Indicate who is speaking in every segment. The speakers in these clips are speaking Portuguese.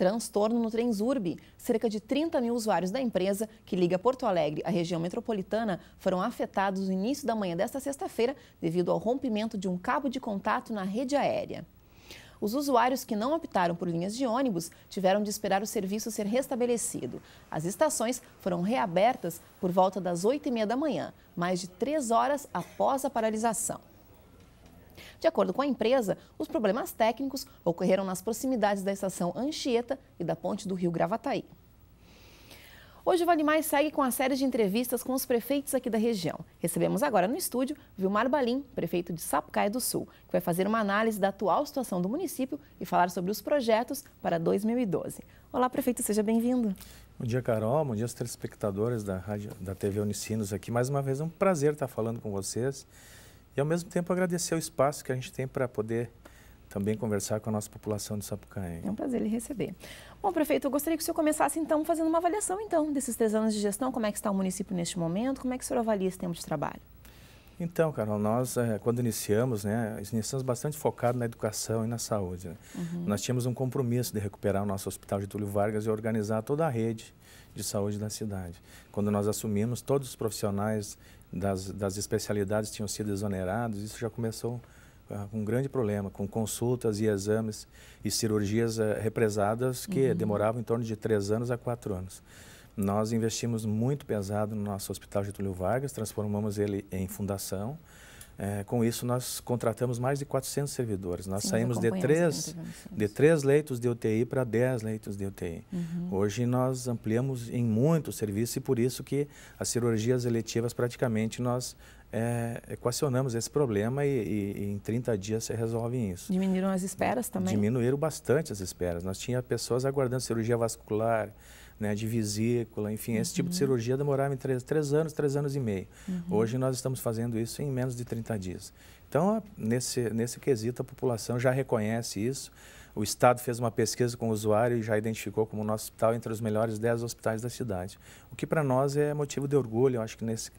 Speaker 1: transtorno no Transurb. Cerca de 30 mil usuários da empresa, que liga Porto Alegre à região metropolitana, foram afetados no início da manhã desta sexta-feira devido ao rompimento de um cabo de contato na rede aérea os usuários que não optaram por linhas de ônibus tiveram de esperar o serviço ser restabelecido. As estações foram reabertas por volta das 8h30 da manhã, mais de três horas após a paralisação. De acordo com a empresa, os problemas técnicos ocorreram nas proximidades da estação Anchieta e da ponte do Rio Gravataí. Hoje o Vale Mais segue com a série de entrevistas com os prefeitos aqui da região. Recebemos agora no estúdio Vilmar Balim, prefeito de Sapucaia do Sul, que vai fazer uma análise da atual situação do município e falar sobre os projetos para 2012. Olá, prefeito, seja bem-vindo.
Speaker 2: Bom dia, Carol. Bom dia aos telespectadores da, rádio, da TV Unicinos aqui. Mais uma vez, é um prazer estar falando com vocês e ao mesmo tempo agradecer o espaço que a gente tem para poder também conversar com a nossa população de Sapucaí. É um
Speaker 1: prazer lhe receber. Bom, prefeito, eu gostaria que o senhor começasse então fazendo uma avaliação então desses três anos de gestão, como é que está o município neste momento, como é que o senhor avalia esse tempo de trabalho?
Speaker 2: Então, Carol, nós, é, quando iniciamos, né, iniciamos bastante focado na educação e na saúde. Né? Uhum. Nós tínhamos um compromisso de recuperar o nosso Hospital de Túlio Vargas e organizar toda a rede de saúde da cidade. Quando nós assumimos, todos os profissionais das, das especialidades tinham sido exonerados, isso já começou eh, com um grande problema, com consultas e exames e cirurgias eh, represadas que uhum. demoravam em torno de três anos a quatro anos. Nós investimos muito pesado no nosso Hospital Getúlio Vargas, transformamos ele em fundação. É, com isso, nós contratamos mais de 400 servidores. Nós Sim, saímos de três, de três leitos de UTI para 10 leitos de UTI. Uhum. Hoje, nós ampliamos em muito o serviço e por isso que as cirurgias eletivas, praticamente, nós é, equacionamos esse problema e, e, e, em 30 dias se resolve isso.
Speaker 1: Diminuíram as esperas também?
Speaker 2: Diminuíram bastante as esperas. Nós tínhamos pessoas aguardando cirurgia vascular, né, de vesícula, enfim, uhum. esse tipo de uhum. cirurgia demorava em três, três anos, três anos e meio. Uhum. Hoje nós estamos fazendo isso em menos de 30 dias. Então, nesse, nesse quesito, a população já reconhece isso. O Estado fez uma pesquisa com o usuário e já identificou como o nosso hospital entre os melhores 10 hospitais da cidade. O que para nós é motivo de orgulho, eu acho que nesse,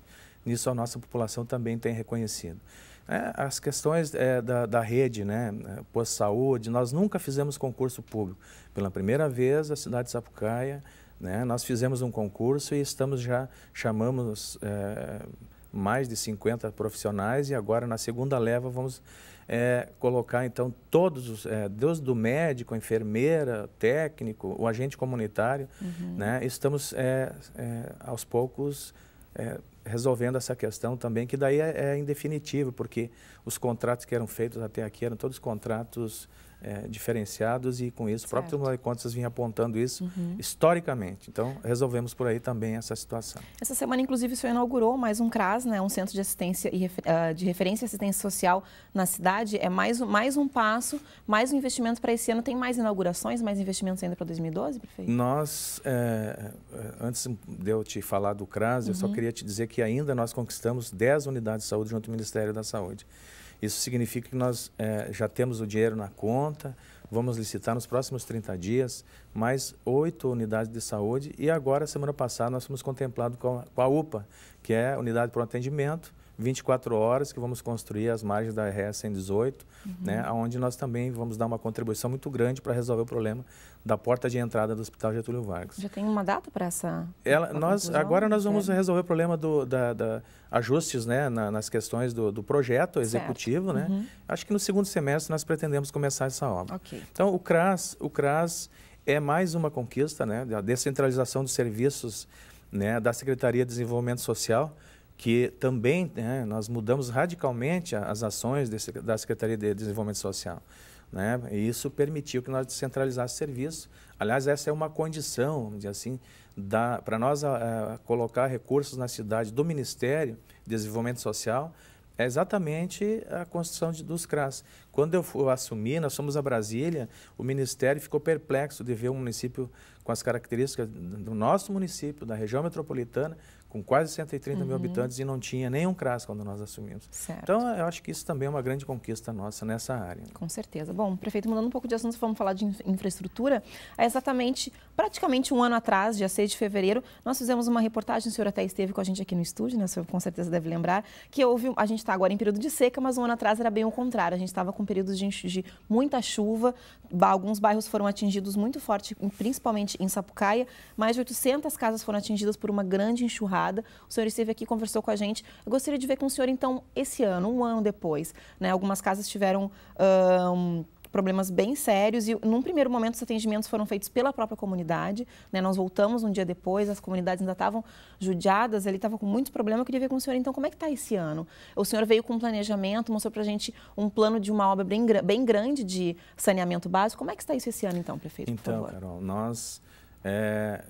Speaker 2: nisso a nossa população também tem reconhecido. É, as questões é, da, da, rede, né, pós-saúde, nós nunca fizemos concurso público. Pela primeira vez, a cidade de Sapucaia né? Nós fizemos um concurso e estamos já chamamos é, mais de 50 profissionais e agora na segunda leva vamos é, colocar então todos os é, eh, do médico, enfermeira, técnico, o agente comunitário, uhum. né? Estamos é, aos poucos resolvendo essa questão também que daí é, é porque os contratos que eram feitos até aqui eram todos contratos é, diferenciados e com isso o próprio Tribunal de Contas vinha apontando isso uhum. historicamente. Então, resolvemos por aí também essa situação.
Speaker 1: Essa semana, inclusive, o senhor inaugurou mais um CRAS, né, um Centro de Assistência e uh, de Referência e Assistência Social na cidade. É mais, um, mais um passo, mais um investimento para esse ano. Tem mais inaugurações, mais investimentos ainda para 2012, prefeito?
Speaker 2: Nós, é, é, antes de eu te falar do CRAS, uhum. eu só uhum. queria te dizer que ainda nós conquistamos 10 unidades de saúde junto ao Ministério da Saúde. Isso significa que nós é, já temos o dinheiro na conta, vamos licitar nos próximos 30 dias mais oito unidades de saúde e agora, semana passada, nós fomos contemplados com a, com a UPA, que é a Unidade para o Atendimento, 24 horas que vamos construir as margens da RS 118, uhum. né, onde nós também vamos dar uma contribuição muito grande para resolver o problema da porta de entrada do Hospital Getúlio Vargas.
Speaker 1: Já tem uma data para essa?
Speaker 2: Ela, nós conclusão? agora nós vamos é. resolver o problema do da, da ajustes, né, na, nas questões do, do projeto executivo, certo. né. Uhum. Acho que no segundo semestre nós pretendemos começar essa obra. Okay. Então o CRAS, o CRAS é mais uma conquista, né, da descentralização dos serviços, né, da Secretaria de Desenvolvimento Social que também né, nós mudamos radicalmente as ações desse, da Secretaria de Desenvolvimento Social. Né? E isso permitiu que nós descentralizássemos serviço. Aliás, essa é uma condição, assim, para nós a, a colocar recursos na cidade do Ministério de Desenvolvimento Social, é exatamente a construção de, dos CRAS. Quando eu, eu assumi, nós fomos a Brasília, o Ministério ficou perplexo de ver um município com as características do nosso município, da região metropolitana, com quase 130 uhum. mil habitantes e não tinha nenhum CRAS quando nós assumimos. Certo. Então, eu acho que isso também é uma grande conquista nossa nessa área. Né?
Speaker 1: Com certeza. Bom, prefeito, mudando um pouco de assunto, vamos falar de infraestrutura. É exatamente, praticamente um ano atrás, dia 6 de fevereiro, nós fizemos uma reportagem, o senhor até esteve com a gente aqui no estúdio, né? o senhor com certeza deve lembrar, que houve, a gente está agora em período de seca, mas um ano atrás era bem o contrário. A gente estava com períodos de, de muita chuva, alguns bairros foram atingidos muito forte, principalmente em Sapucaia, mais de 800 casas foram atingidas por uma grande enxurrada o senhor esteve aqui, conversou com a gente. Eu gostaria de ver com o senhor, então, esse ano, um ano depois. Né? Algumas casas tiveram. Um, problemas bem sérios e num primeiro momento os atendimentos foram feitos pela própria comunidade, né? Nós voltamos um dia depois, as comunidades ainda estavam judiadas, ele estava com muito problema. Eu queria ver com o senhor então como é que está esse ano. O senhor veio com um planejamento, mostrou para a gente um plano de uma obra bem, bem grande de saneamento básico. Como é que está isso esse ano então, prefeito? Então,
Speaker 2: Carol, nós é,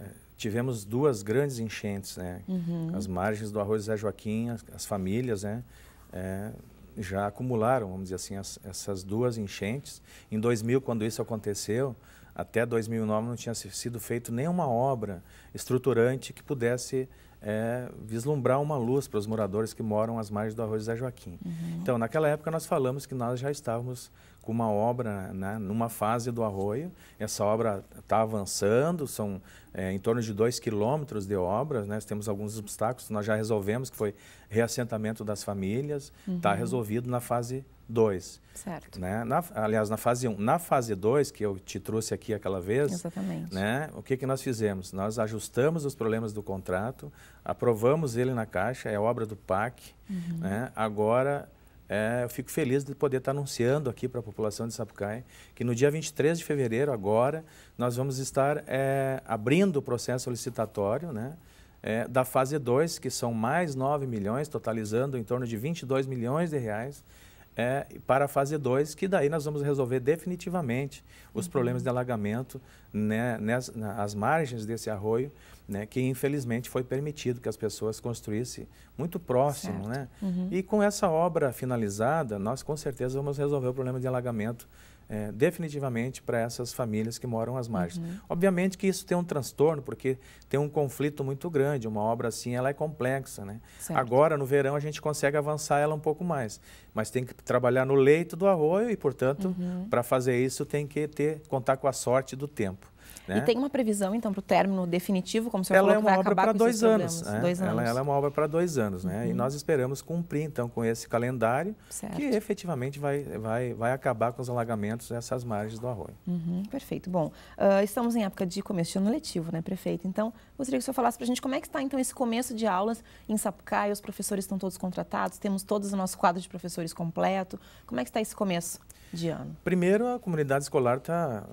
Speaker 2: tivemos duas grandes enchentes, né? Uhum. As margens do Arroio Zé Joaquim, as, as famílias, né? É, já acumularam, vamos dizer assim, as, essas duas enchentes. Em 2000, quando isso aconteceu, até 2009 não tinha sido feito nenhuma obra estruturante que pudesse é vislumbrar uma luz para os moradores que moram às margens do Arroio Zé Joaquim. Uhum. Então, naquela época nós falamos que nós já estávamos com uma obra, né, numa fase do arroio. Essa obra está avançando, são é, em torno de dois quilômetros de obras, né, temos alguns obstáculos, nós já resolvemos, que foi reassentamento das famílias, está uhum. resolvido na fase 2. Certo. Né? Na, aliás, na fase 1. Um. Na fase 2, que eu te trouxe aqui aquela vez, Exatamente. Né? o que, que nós fizemos? Nós ajustamos os problemas do contrato, aprovamos ele na Caixa, é obra do PAC. Uhum. Né? Agora, é, eu fico feliz de poder estar anunciando aqui para a população de Sapucaia que no dia 23 de fevereiro, agora, nós vamos estar é, abrindo o processo licitatório, né? É, da fase 2, que são mais 9 milhões, totalizando em torno de 22 milhões de reais, é, para a fase 2, que daí nós vamos resolver definitivamente os uhum. problemas de alagamento né, nas, nas margens desse arroio, né, que infelizmente foi permitido que as pessoas construíssem muito próximo. Né? Uhum. E com essa obra finalizada, nós com certeza vamos resolver o problema de alagamento é, definitivamente para essas famílias que moram às margens. Uhum. Obviamente que isso tem um transtorno, porque tem um conflito muito grande, uma obra assim ela é complexa. Né? Certo. Agora, no verão, a gente consegue avançar ela um pouco mais, mas tem que trabalhar no leito do arroio e, portanto, uhum. para fazer isso tem que ter contar com a sorte do tempo. Né? E tem
Speaker 1: uma previsão, então, para o término definitivo, como o senhor ela falou, é vai acabar para dois, anos, né? dois anos. Ela, ela, é uma
Speaker 2: obra para dois anos, né? Uhum. E nós esperamos cumprir, então, com esse calendário, certo. que efetivamente vai, vai, vai acabar com os alagamentos nessas margens do arroio.
Speaker 1: Uhum, perfeito. Bom, uh, estamos em época de começo de ano letivo, né, prefeito? Então, gostaria que o senhor falasse para a gente como é que está, então, esse começo de aulas em Sapucaia, os professores estão todos contratados, temos todos o nosso quadro de professores completo, como é que está esse começo de ano?
Speaker 2: Primeiro, a comunidade escolar está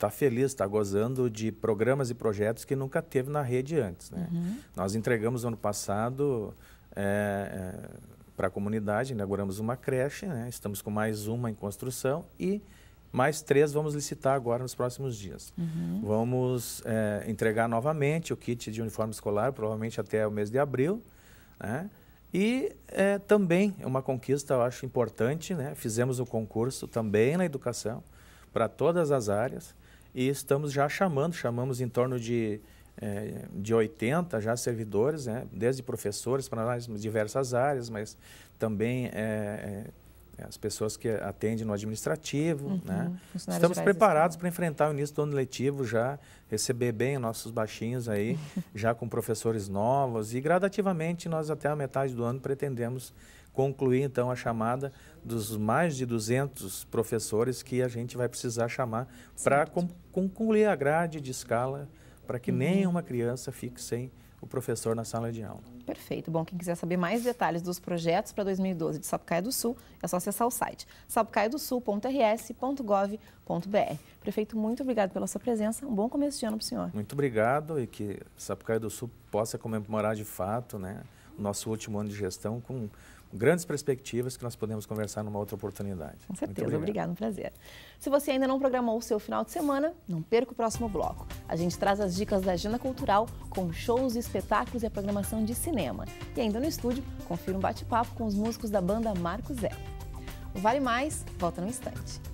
Speaker 2: está feliz, está gozando de programas e projetos que nunca teve na rede antes. Né? Uhum. Nós entregamos ano passado é, é, para a comunidade, inauguramos uma creche, né? estamos com mais uma em construção e mais três vamos licitar agora nos próximos dias. Uhum. Vamos é, entregar novamente o kit de uniforme escolar, provavelmente até o mês de abril. Né? E é, também é uma conquista, eu acho, importante. Né? Fizemos o concurso também na educação, para todas as áreas e estamos já chamando, chamamos em torno de, é, de 80 já servidores, né? desde professores para mais diversas áreas, mas também é, é, as pessoas que atendem no administrativo, uhum, né? Estamos preparados assim. para enfrentar o início do ano letivo já, receber bem nossos baixinhos aí, já com professores novos e gradativamente nós até a metade do ano pretendemos concluir então a chamada dos mais de 200 professores que a gente vai precisar chamar para concluir a grade de escala para que uhum. nenhuma criança fique sem o professor na
Speaker 1: sala de aula. Perfeito. Bom, quem quiser saber mais detalhes dos projetos para 2012 de Sapucaia do Sul, é só acessar o site sapucaiadosul.rs.gov.br. Prefeito, muito obrigado pela sua presença. Um bom começo de ano para o senhor.
Speaker 2: Muito obrigado e que Sapucaia do Sul possa comemorar de fato né, o nosso último ano de gestão com grandes perspectivas que nós podemos conversar numa outra oportunidade. Com certeza, obrigado,
Speaker 1: um prazer. Se você ainda não programou o seu final de semana, não perca o próximo bloco. A gente traz as dicas da agenda cultural com shows, espetáculos e a programação de cinema. E ainda no estúdio, confira um bate-papo com os músicos da banda Marcos Zé. O Vale Mais volta no instante.